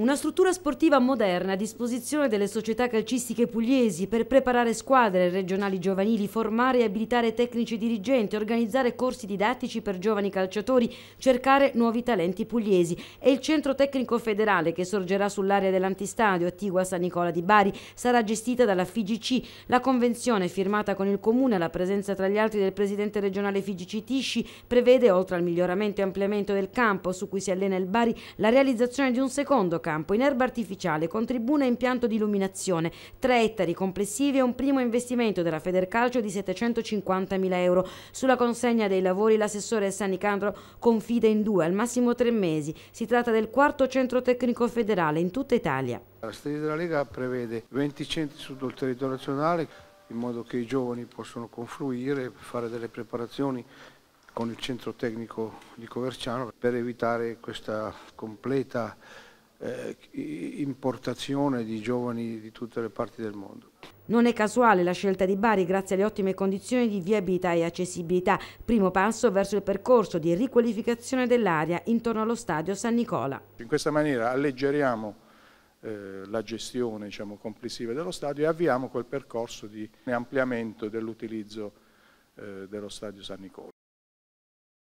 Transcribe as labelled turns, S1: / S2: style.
S1: Una struttura sportiva moderna a disposizione delle società calcistiche pugliesi per preparare squadre regionali giovanili, formare e abilitare tecnici dirigenti, organizzare corsi didattici per giovani calciatori, cercare nuovi talenti pugliesi. E il centro tecnico federale che sorgerà sull'area dell'antistadio attigua San Nicola di Bari. Sarà gestita dalla FIGC. La convenzione firmata con il Comune, alla presenza tra gli altri del presidente regionale FIGC Tisci, prevede, oltre al miglioramento e ampliamento del campo su cui si allena il Bari, la realizzazione di un secondo campo campo in erba artificiale con tribuna e impianto di illuminazione, 3 ettari complessivi e un primo investimento della Federcalcio di 750.000 euro. Sulla consegna dei lavori l'assessore Sanicandro confida in due, al massimo tre mesi. Si tratta del quarto centro tecnico federale in tutta Italia.
S2: La sede della Lega prevede 20 centri su tutto il territorio nazionale in modo che i giovani possano confluire, e fare delle preparazioni con il centro tecnico di Coverciano per evitare questa completa eh, importazione di giovani di tutte le parti del mondo.
S1: Non è casuale la scelta di Bari grazie alle ottime condizioni di viabilità e accessibilità, primo passo verso il percorso di riqualificazione dell'area intorno allo stadio San Nicola.
S3: In questa maniera alleggeriamo eh, la gestione diciamo, complessiva dello stadio e avviamo quel percorso
S1: di ampliamento dell'utilizzo eh, dello stadio San Nicola.